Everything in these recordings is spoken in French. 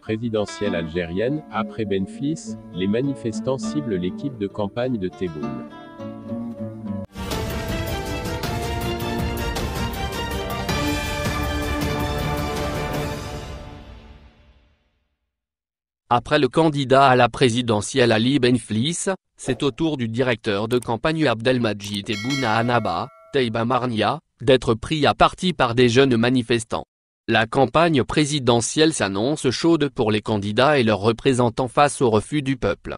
présidentielle algérienne, après Benflis, les manifestants ciblent l'équipe de campagne de Tebboune. Après le candidat à la présidentielle Ali Benflis, c'est au tour du directeur de campagne Abdelmajid Tebboune à Annaba, Teiba Marnia, d'être pris à partie par des jeunes manifestants. La campagne présidentielle s'annonce chaude pour les candidats et leurs représentants face au refus du peuple.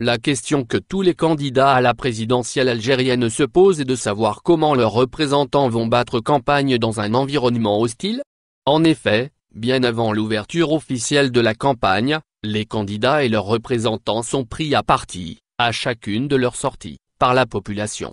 La question que tous les candidats à la présidentielle algérienne se posent est de savoir comment leurs représentants vont battre campagne dans un environnement hostile. En effet, bien avant l'ouverture officielle de la campagne, les candidats et leurs représentants sont pris à partie, à chacune de leurs sorties, par la population.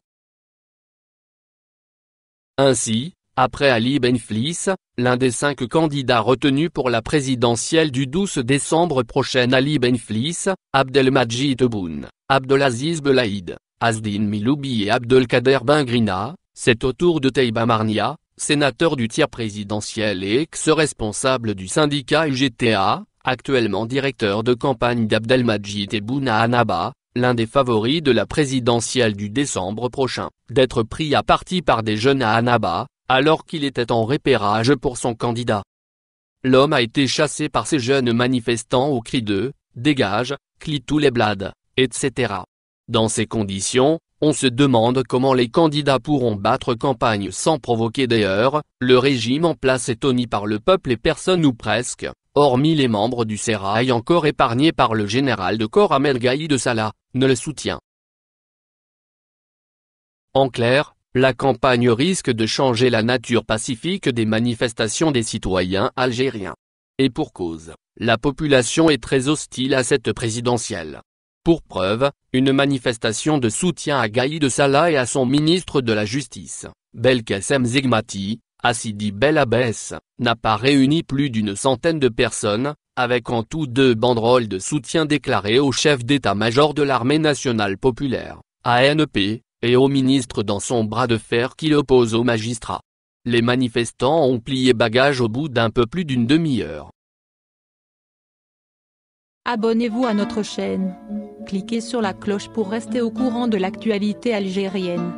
Ainsi, après Ali Benflis, l'un des cinq candidats retenus pour la présidentielle du 12 décembre prochain Ali Benflis, Abdelmajid Tebboune, Abdelaziz Belaïd, Azdine Miloubi et Abdelkader Bengrina, c'est au tour de Teiba Marnia, sénateur du tiers présidentiel et ex-responsable du syndicat UGTA, actuellement directeur de campagne d'Abdelmajid Tebboune à Annaba, l'un des favoris de la présidentielle du décembre prochain, d'être pris à partie par des jeunes à Anaba alors qu'il était en repérage pour son candidat. L'homme a été chassé par ces jeunes manifestants au cri de « Dégage, tous les blades », etc. Dans ces conditions, on se demande comment les candidats pourront battre campagne sans provoquer d'ailleurs le régime en place est toni par le peuple et personne ou presque, hormis les membres du Sérail encore épargnés par le général de corps Amel de Salah, ne le soutient. En clair, la campagne risque de changer la nature pacifique des manifestations des citoyens algériens. Et pour cause, la population est très hostile à cette présidentielle. Pour preuve, une manifestation de soutien à Gaïd Salah et à son ministre de la Justice, Belkacem Zegmati, à Sidi Bel Abbès, n'a pas réuni plus d'une centaine de personnes, avec en tout deux banderoles de soutien déclarées au chef d'état-major de l'armée nationale populaire, ANP, au ministre dans son bras de fer qui oppose au magistrat. Les manifestants ont plié bagage au bout d'un peu plus d'une demi-heure. Abonnez-vous à notre chaîne. Cliquez sur la cloche pour rester au courant de l'actualité algérienne.